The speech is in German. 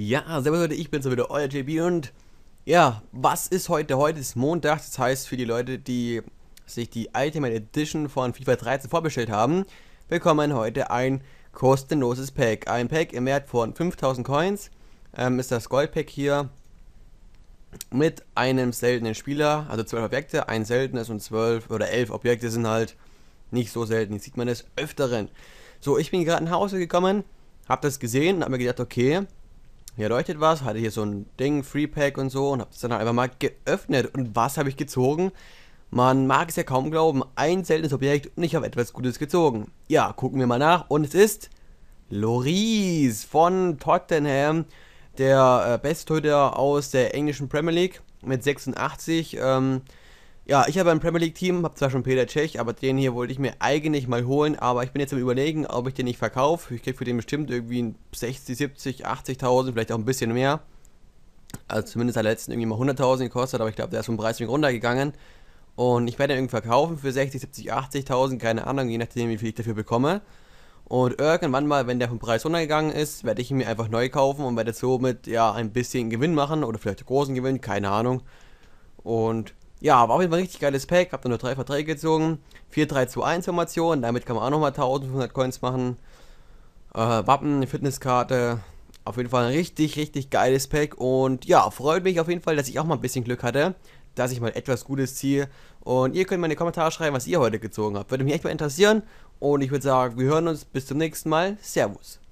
Ja, servus Leute, ich bin's wieder, euer JB und ja, was ist heute? Heute ist Montag, das heißt für die Leute, die sich die Ultimate Edition von FIFA 13 vorbestellt haben, bekommen heute ein kostenloses Pack. Ein Pack im Wert von 5000 Coins, ähm, ist das Gold Pack hier mit einem seltenen Spieler, also 12 Objekte, ein seltenes und 12 oder 11 Objekte sind halt nicht so selten, Jetzt sieht man es Öfteren. So, ich bin gerade nach Hause gekommen, habe das gesehen und habe mir gedacht, okay, hier leuchtet was, hatte hier so ein Ding, Free Pack und so und habe es dann einfach mal geöffnet. Und was habe ich gezogen? Man mag es ja kaum glauben, ein seltenes Objekt und ich habe etwas Gutes gezogen. Ja, gucken wir mal nach und es ist Loris von Tottenham, der äh, Besttöter aus der englischen Premier League mit 86. Ähm, ja, ich habe ein Premier League Team, habe zwar schon Peter Cech, aber den hier wollte ich mir eigentlich mal holen, aber ich bin jetzt am überlegen, ob ich den nicht verkaufe. Ich kriege für den bestimmt irgendwie 60, 70, 80.000, vielleicht auch ein bisschen mehr. Also zumindest hat er letzten irgendwie mal 100.000 gekostet, aber ich glaube, der ist vom Preis wegen runtergegangen. Und ich werde ihn irgendwie verkaufen für 60, 70, 80.000, keine Ahnung, je nachdem, wie viel ich dafür bekomme. Und irgendwann mal, wenn der vom Preis runtergegangen ist, werde ich ihn mir einfach neu kaufen und werde somit ja ein bisschen Gewinn machen oder vielleicht großen Gewinn, keine Ahnung. Und ja, war auf jeden Fall ein richtig geiles Pack. Hab dann nur drei Verträge gezogen. 4-3 2 1 Formation. Damit kann man auch nochmal 1500 Coins machen. Äh, Wappen, Fitnesskarte. Auf jeden Fall ein richtig, richtig geiles Pack. Und ja, freut mich auf jeden Fall, dass ich auch mal ein bisschen Glück hatte. Dass ich mal etwas Gutes ziehe. Und ihr könnt mir in die Kommentare schreiben, was ihr heute gezogen habt. Würde mich echt mal interessieren. Und ich würde sagen, wir hören uns. Bis zum nächsten Mal. Servus.